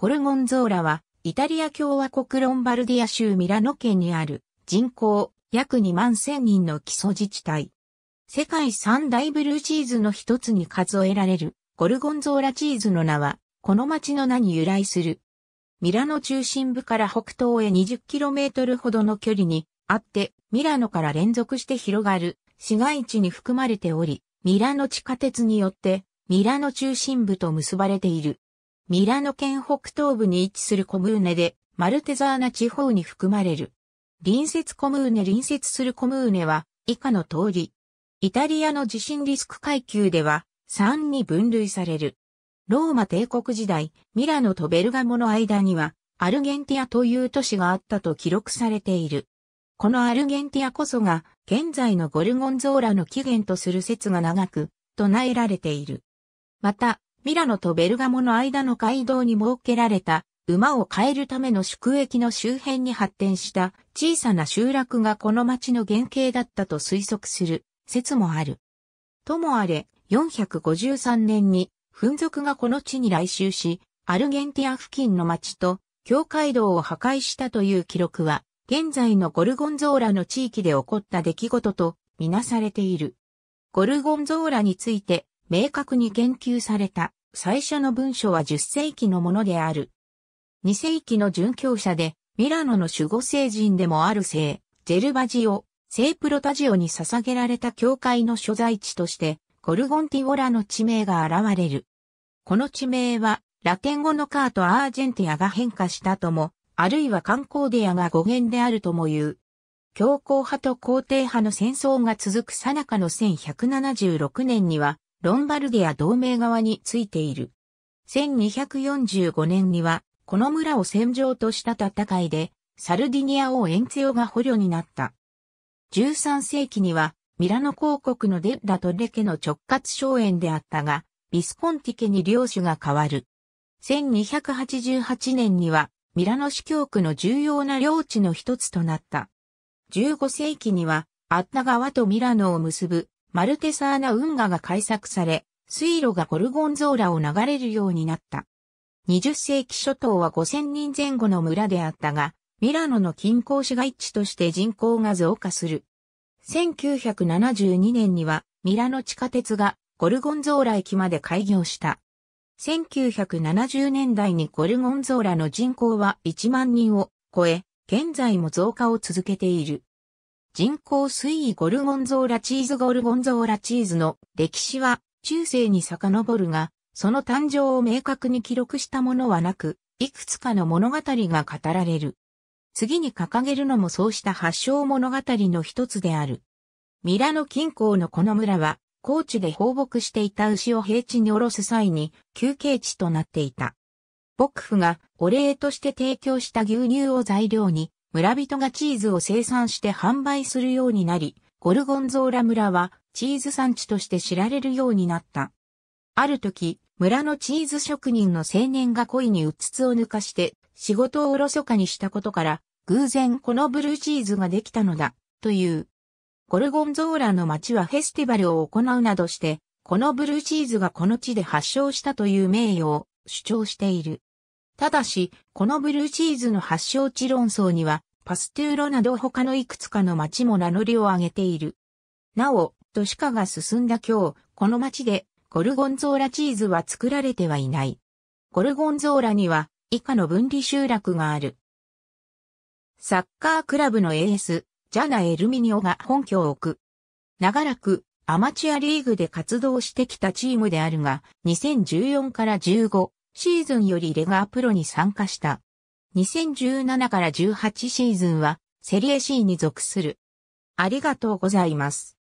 コルゴンゾーラは、イタリア共和国ロンバルディア州ミラノ県にある人口約2万1000人の基礎自治体。世界三大ブルーチーズの一つに数えられるゴルゴンゾーラチーズの名は、この町の名に由来する。ミラノ中心部から北東へ 20km ほどの距離にあって、ミラノから連続して広がる市街地に含まれており、ミラノ地下鉄によってミラノ中心部と結ばれている。ミラノ県北東部に位置するコムーネで、マルテザーナ地方に含まれる。隣接コムーネ隣接するコムーネは、以下の通り。イタリアの地震リスク階級では、3に分類される。ローマ帝国時代、ミラノとベルガモの間には、アルゲンティアという都市があったと記録されている。このアルゲンティアこそが、現在のゴルゴンゾーラの起源とする説が長く、唱えられている。また、ミラノとベルガモの間の街道に設けられた馬を変えるための宿駅の周辺に発展した小さな集落がこの町の原型だったと推測する説もある。ともあれ、453年に噴俗がこの地に来襲し、アルゲンティア付近の町と境界道を破壊したという記録は、現在のゴルゴンゾーラの地域で起こった出来事とみなされている。ゴルゴンゾーラについて明確に言及された最初の文書は10世紀のものである。2世紀の殉教者で、ミラノの守護聖人でもある聖、ジェルバジオ、聖プロタジオに捧げられた教会の所在地として、ゴルゴンティオラの地名が現れる。この地名は、ラテン語のカートアージェンティアが変化したとも、あるいはカンコーディアが語源であるとも言う。教皇派と皇帝派の戦争が続く最中の1176年には、ロンバルディア同盟側についている。1245年には、この村を戦場とした戦いで、サルディニア王エンツオが捕虜になった。13世紀には、ミラノ公国のデッラとレケの直轄荘園であったが、ビスコンティ家に領主が変わる。1288年には、ミラノ市教区の重要な領地の一つとなった。15世紀には、アッタ川とミラノを結ぶマルテサーナ運河が開削され、水路がゴルゴンゾーラを流れるようになった。20世紀初頭は5000人前後の村であったが、ミラノの近郊市街地として人口が増加する。1972年にはミラノ地下鉄がゴルゴンゾーラ駅まで開業した。1970年代にゴルゴンゾーラの人口は1万人を超え、現在も増加を続けている。人工水位ゴルゴンゾーラチーズゴルゴンゾーラチーズの歴史は中世に遡るが、その誕生を明確に記録したものはなく、いくつかの物語が語られる。次に掲げるのもそうした発祥物語の一つである。ミラノ近郊のこの村は、高地で放牧していた牛を平地に下ろす際に休憩地となっていた。牧府がお礼として提供した牛乳を材料に村人がチーズを生産して販売するようになり、ゴルゴンゾーラ村はチーズ産地として知られるようになった。ある時、村のチーズ職人の青年が恋にうつつを抜かして仕事をおろそかにしたことから、偶然このブルーチーズができたのだ、という。ゴルゴンゾーラの町はフェスティバルを行うなどして、このブルーチーズがこの地で発祥したという名誉を主張している。ただし、このブルーチーズの発祥地論争には、パステューロなど他のいくつかの町も名乗りを上げている。なお、都市化が進んだ今日、この町でゴルゴンゾーラチーズは作られてはいない。ゴルゴンゾーラには以下の分離集落がある。サッカークラブのエース、ジャナ・エルミニオが本拠を置く。長らくアマチュアリーグで活動してきたチームであるが、2014から15シーズンよりレガープロに参加した。2017から18シーズンはセリエ C に属する。ありがとうございます。